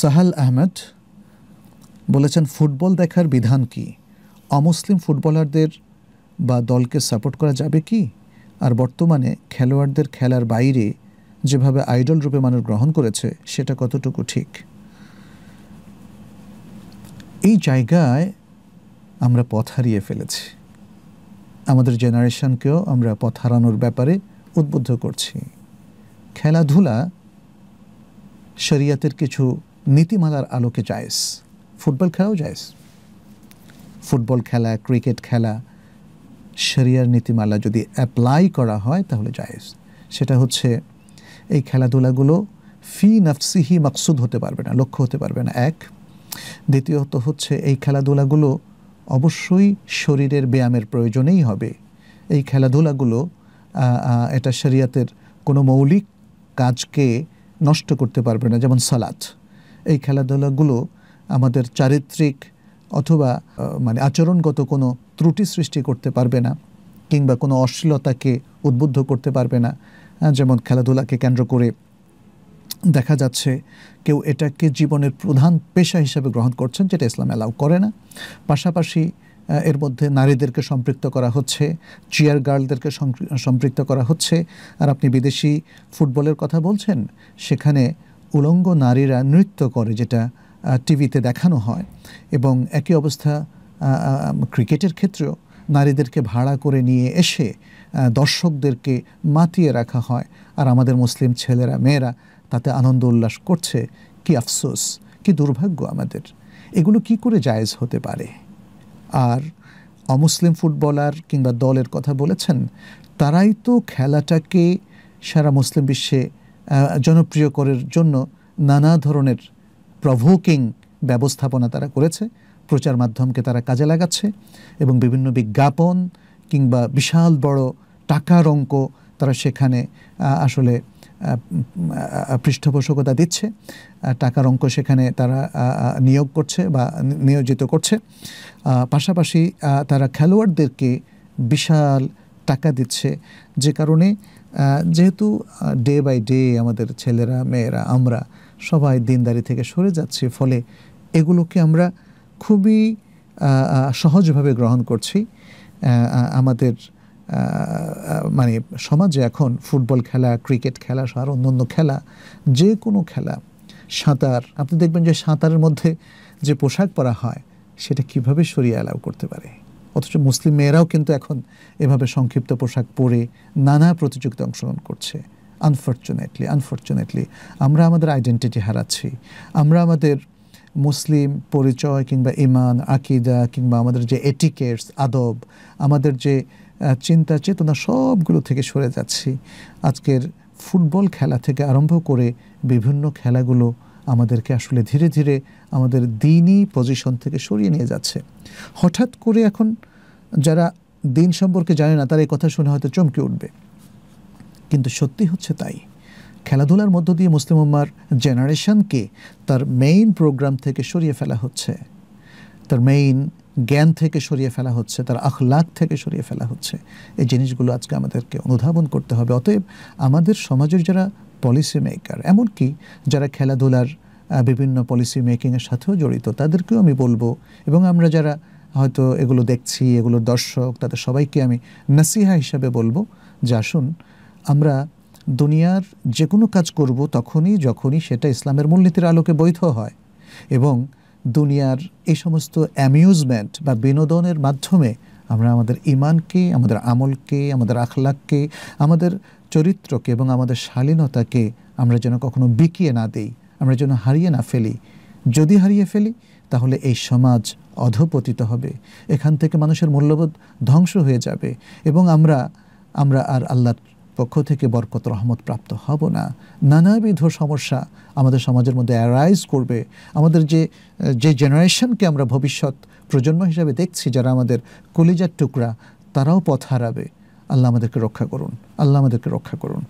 সাহাল আহমেদ বলেছেন ফুটবল দেখার বিধান কি অমুসলিম ফুটবলারদের বা দলকে সাপোর্ট করা যাবে কি আর বর্তমানে খেলোয়াড়দের খেলার বাইরে যেভাবে আইডল রূপে মানুষ গ্রহণ করেছে সেটা কতটুকু ঠিক এই জায়গায় আমরা পথ হারিয়ে ফেলেছি আমাদের জেনারেশনকেও আমরা পথ হারানোর ব্যাপারে উদ্বুদ্ধ করছি খেলাধুলা শরিয়াতের কিছু নীতিমালার আলোকে যায়স ফুটবল খেলাও যায়স ফুটবল খেলা ক্রিকেট খেলা শরিয়ার নীতিমালা যদি অ্যাপ্লাই করা হয় তাহলে জায়েজ সেটা হচ্ছে এই খেলাধুলাগুলো ফি নাফসিহি মাকসুদ হতে পারবে না লক্ষ্য হতে পারবে না এক দ্বিতীয়ত হচ্ছে এই খেলাধুলাগুলো অবশ্যই শরীরের ব্যায়ামের প্রয়োজনেই হবে এই খেলাধুলাগুলো এটা শরিয়াতের কোনো মৌলিক কাজকে নষ্ট করতে পারবে না যেমন সালাদ এই খেলাধুলাগুলো আমাদের চারিত্রিক অথবা মানে আচরণগত কোনো ত্রুটি সৃষ্টি করতে পারবে না কিংবা কোনো অশ্লীলতাকে উদ্বুদ্ধ করতে পারবে না যেমন খেলাধুলাকে কেন্দ্র করে দেখা যাচ্ছে কেউ এটাকে জীবনের প্রধান পেশা হিসেবে গ্রহণ করছেন যেটা ইসলাম অ্যালাউ করে না পাশাপাশি এর মধ্যে নারীদেরকে সম্পৃক্ত করা হচ্ছে চিয়ার গার্লদেরকে সম্পৃক্ত করা হচ্ছে আর আপনি বিদেশি ফুটবলের কথা বলছেন সেখানে উলঙ্গ নারীরা নৃত্য করে যেটা টিভিতে দেখানো হয় এবং একই অবস্থা ক্রিকেটের ক্ষেত্রেও নারীদেরকে ভাড়া করে নিয়ে এসে দর্শকদেরকে মাতিয়ে রাখা হয় আর আমাদের মুসলিম ছেলেরা মেয়েরা তাতে আনন্দ উল্লাস করছে কি আফসোস কি দুর্ভাগ্য আমাদের এগুলো কি করে জায়েজ হতে পারে আর অমুসলিম ফুটবলার কিংবা দলের কথা বলেছেন তারাই তো খেলাটাকে সারা মুসলিম বিশ্বে জনপ্রিয় করার জন্য নানা ধরনের প্রভোকিং ব্যবস্থাপনা তারা করেছে প্রচার মাধ্যমকে তারা কাজে লাগাচ্ছে এবং বিভিন্ন বিজ্ঞাপন কিংবা বিশাল বড় টাকার অঙ্ক তারা সেখানে আসলে পৃষ্ঠপোষকতা দিচ্ছে টাকার অঙ্ক সেখানে তারা নিয়োগ করছে বা নিয়োজিত করছে পাশাপাশি তারা খেলোয়াড়দেরকে বিশাল টাকা দিচ্ছে যে কারণে যেহেতু ডে বাই ডে আমাদের ছেলেরা মেয়েরা আমরা সবাই দিনদারি থেকে সরে যাচ্ছি ফলে এগুলোকে আমরা খুবই সহজভাবে গ্রহণ করছি আমাদের মানে সমাজে এখন ফুটবল খেলা ক্রিকেট খেলা আর অন্য খেলা যে কোনো খেলা সাঁতার আপনি দেখবেন যে সাঁতারের মধ্যে যে পোশাক পরা হয় সেটা কিভাবে সরিয়ে অ্যালাউ করতে পারে অথচ মুসলিম মেয়েরাও কিন্তু এখন এভাবে সংক্ষিপ্ত পোশাক পরে নানা প্রতিযোগিতা অংশগ্রহণ করছে আনফর্চুনেটলি আনফর্চুনেটলি আমরা আমাদের আইডেন্টিটি হারাচ্ছি আমরা আমাদের মুসলিম পরিচয় কিংবা ইমান আকিদা কিংবা আমাদের যে এটিকেটস আদব আমাদের যে চিন্তা চেতনা সবগুলো থেকে সরে যাচ্ছি আজকের ফুটবল খেলা থেকে আরম্ভ করে বিভিন্ন খেলাগুলো আমাদেরকে আসলে ধীরে ধীরে আমাদের দিনই পজিশন থেকে সরিয়ে নিয়ে যাচ্ছে হঠাৎ করে এখন যারা দিন সম্পর্কে জানে না তারা এই কথা শুনে হয়তো চমকে উঠবে কিন্তু সত্যি হচ্ছে তাই খেলাধুলার মধ্য দিয়ে মুসলিম উম্মার জেনারেশনকে তার মেইন প্রোগ্রাম থেকে সরিয়ে ফেলা হচ্ছে তার মেইন জ্ঞান থেকে সরিয়ে ফেলা হচ্ছে তার আখলাক থেকে সরিয়ে ফেলা হচ্ছে এই জিনিসগুলো আজকে আমাদেরকে অনুধাবন করতে হবে অতএব আমাদের সমাজের যারা পলিসি মেকার এমনকি যারা খেলাধুলার বিভিন্ন পলিসি মেকিংয়ের সাথেও জড়িত তাদেরকেও আমি বলবো এবং আমরা যারা হয়তো এগুলো দেখছি এগুলোর দর্শক তাদের সবাইকে আমি নাসিহা হিসাবে বলবো যে আসুন আমরা দুনিয়ার যে কোনো কাজ করব তখনই যখনই সেটা ইসলামের মূলনীতির আলোকে বৈধ হয় এবং দুনিয়ার এই সমস্ত অ্যামিউজমেন্ট বা বিনোদনের মাধ্যমে আমরা আমাদের ইমানকে আমাদের আমলকে আমাদের আখলাককে আমাদের চরিত্রকে এবং আমাদের শালীনতাকে আমরা যেন কখনো বিকিয়ে না দেই আমরা যেন হারিয়ে না ফেলি যদি হারিয়ে ফেলি তাহলে এই সমাজ অধপতিত হবে এখান থেকে মানুষের মূল্যবোধ ধ্বংস হয়ে যাবে এবং আমরা আমরা আর আল্লাহর পক্ষ থেকে বরকত রহমত প্রাপ্ত হব না নানাবিধ সমস্যা আমাদের সমাজের মধ্যে অ্যারাইজ করবে আমাদের যে যে জেনারেশনকে আমরা ভবিষ্যৎ প্রজন্ম হিসাবে দেখছি যারা আমাদের কলিজার টুকরা তারাও পথ হারাবে আল্লাহ আমাদেরকে রক্ষা করুন আল্লাহ আমাদেরকে রক্ষা করুন